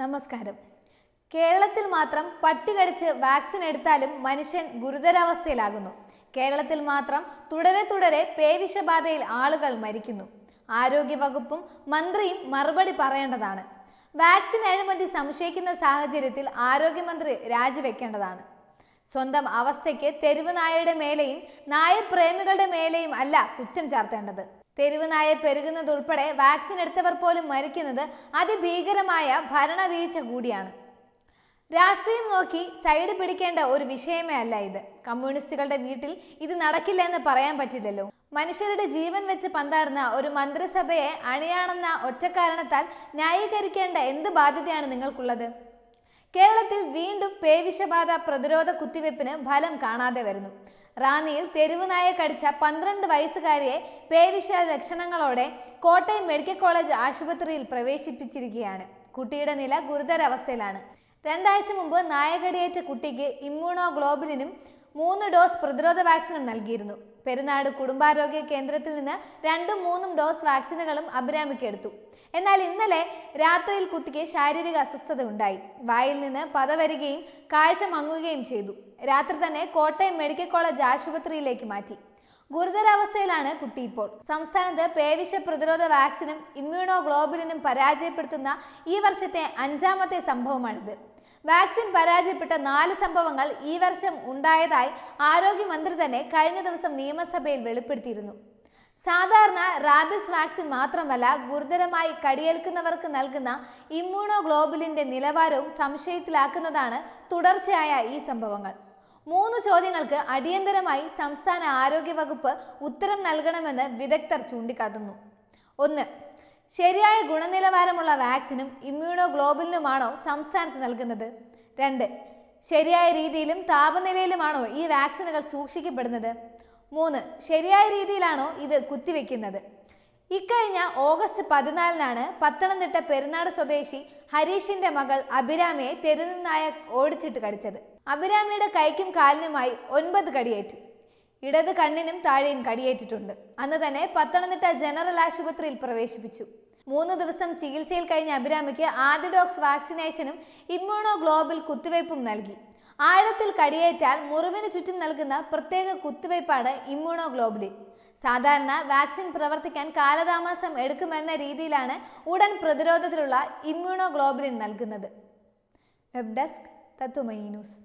നമസ്കാരം കേരളത്തിൽ മാത്രം പട്ടി കടിച്ച് വാക്സിൻ എടുത്താലും മനുഷ്യൻ ഗുരുതരാവസ്ഥയിലാകുന്നു കേരളത്തിൽ മാത്രം തുടരെ തുടരെ പേവിഷബാധയിൽ ആളുകൾ മരിക്കുന്നു ആരോഗ്യവകുപ്പും മന്ത്രിയും മറുപടി പറയേണ്ടതാണ് വാക്സിൻ അഴിമതി സംശയിക്കുന്ന സാഹചര്യത്തിൽ ആരോഗ്യമന്ത്രി രാജിവെക്കേണ്ടതാണ് സ്വന്തം അവസ്ഥയ്ക്ക് തെരുവ് നായയുടെ മേലെയും നായപ്രേമികളുടെ മേലെയും അല്ല കുറ്റം ചാർത്തേണ്ടത് തെരുവ് നായ പെരുകുന്നതുൾപ്പെടെ വാക്സിൻ എടുത്തവർ പോലും മരിക്കുന്നത് അതിഭീകരമായ ഭരണവീഴ്ച കൂടിയാണ് രാഷ്ട്രീയം നോക്കി സൈഡ് പിടിക്കേണ്ട ഒരു വിഷയമേ അല്ല ഇത് കമ്മ്യൂണിസ്റ്റുകളുടെ വീട്ടിൽ ഇത് നടക്കില്ല എന്ന് പറയാൻ പറ്റില്ലല്ലോ മനുഷ്യരുടെ ജീവൻ വെച്ച് പന്താടുന്ന ഒരു മന്ത്രിസഭയെ അണിയാണെന്ന ഒറ്റ കാരണത്താൽ ന്യായീകരിക്കേണ്ട എന്ത് ബാധ്യതയാണ് നിങ്ങൾക്കുള്ളത് കേരളത്തിൽ വീണ്ടും പേവിഷബാധ പ്രതിരോധ കുത്തിവയ്പ്പിന് ഫലം കാണാതെ വരുന്നു റാന്നിയിൽ തെരുവ് നായ കടിച്ച പന്ത്രണ്ട് വയസ്സുകാരിയെ പേവിഷ ലക്ഷണങ്ങളോടെ കോട്ടയം മെഡിക്കൽ കോളേജ് ആശുപത്രിയിൽ പ്രവേശിപ്പിച്ചിരിക്കുകയാണ് കുട്ടിയുടെ നില ഗുരുതരാവസ്ഥയിലാണ് രണ്ടാഴ്ച മുമ്പ് നായകടിയേറ്റ കുട്ടിക്ക് ഇമ്മ്യൂണോ ഗ്ലോബിലിനും മൂന്ന് ഡോസ് പ്രതിരോധ വാക്സിനും നൽകിയിരുന്നു പെരുന്നാട് കുടുംബാരോഗ്യ കേന്ദ്രത്തിൽ നിന്ന് രണ്ടും മൂന്നും ഡോസ് വാക്സിനുകളും എടുത്തു എന്നാൽ ഇന്നലെ രാത്രിയിൽ കുട്ടിക്ക് ശാരീരിക അസ്വസ്ഥത ഉണ്ടായി വായിൽ നിന്ന് പത വരികയും കാഴ്ച മങ്ങുകയും ചെയ്തു രാത്രി തന്നെ കോട്ടയം മെഡിക്കൽ കോളേജ് ആശുപത്രിയിലേക്ക് മാറ്റി ഗുരുതരാവസ്ഥയിലാണ് കുട്ടി ഇപ്പോൾ സംസ്ഥാനത്ത് പേവിഷ പ്രതിരോധ വാക്സിനും ഇമ്മ്യൂണോ ഗ്ലോബുലിനും പരാജയപ്പെടുത്തുന്ന ഈ വർഷത്തെ അഞ്ചാമത്തെ സംഭവമാണിത് വാക്സിൻ പരാജയപ്പെട്ട നാല് സംഭവങ്ങൾ ഈ വർഷം ഉണ്ടായതായി ആരോഗ്യമന്ത്രി തന്നെ കഴിഞ്ഞ ദിവസം നിയമസഭയിൽ വെളിപ്പെടുത്തിയിരുന്നു സാധാരണ റാബിസ് വാക്സിൻ മാത്രമല്ല ഗുരുതരമായി കടിയേൽക്കുന്നവർക്ക് നൽകുന്ന ഇമ്മ്യൂണോ ഗ്ലോബുലിന്റെ നിലവാരവും സംശയത്തിലാക്കുന്നതാണ് തുടർച്ചയായ ഈ സംഭവങ്ങൾ മൂന്ന് ചോദ്യങ്ങൾക്ക് അടിയന്തരമായി സംസ്ഥാന ആരോഗ്യവകുപ്പ് ഉത്തരം നൽകണമെന്ന് വിദഗ്ധർ ചൂണ്ടിക്കാട്ടുന്നു ഒന്ന് ശരിയായ ഗുണനിലവാരമുള്ള വാക്സിനും ഇമ്മ്യൂണോ ഗ്ലോബലിനുമാണോ സംസ്ഥാനത്ത് നൽകുന്നത് രണ്ട് ശരിയായ രീതിയിലും താപനിലയിലുമാണോ ഈ വാക്സിനുകൾ സൂക്ഷിക്കപ്പെടുന്നത് മൂന്ന് ശരിയായ രീതിയിലാണോ ഇത് കുത്തിവെക്കുന്നത് ഇക്കഴിഞ്ഞ ഓഗസ്റ്റ് പതിനാലിനാണ് പത്തനംതിട്ട പെരുന്നാട് സ്വദേശി ഹരീഷിന്റെ മകൾ അഭിരാമിയെ തെരുനിന്നായ ഓടിച്ചിട്ട് കടിച്ചത് അഭിരാമിയുടെ കൈക്കും കാലിനുമായി ഒൻപത് കടിയേറ്റു ഇടത് കണ്ണിനും താഴെയും കടിയേറ്റിട്ടുണ്ട് അന്ന് തന്നെ പത്തനംതിട്ട ജനറൽ ആശുപത്രിയിൽ പ്രവേശിപ്പിച്ചു മൂന്ന് ദിവസം ചികിത്സയിൽ കഴിഞ്ഞ അഭിരാമിക്ക് ഡോക്സ് വാക്സിനേഷനും ഇമ്മ്യൂണോ ഗ്ലോബൽ കുത്തിവയ്പും നൽകി ആഴത്തിൽ കടിയേറ്റാൽ മുറിവിന് ചുറ്റും നൽകുന്ന പ്രത്യേക കുത്തിവയ്പാണ് ഇമ്മ്യൂണോ ഗ്ലോബലിൻ സാധാരണ വാക്സിൻ പ്രവർത്തിക്കാൻ കാലതാമസം എടുക്കുമെന്ന രീതിയിലാണ് ഉടൻ പ്രതിരോധത്തിലുള്ള ഇമ്മ്യൂണോ ഗ്ലോബലിൻ നൽകുന്നത് വെബ് ഡെസ്ക് തത്വമൈ ന്യൂസ്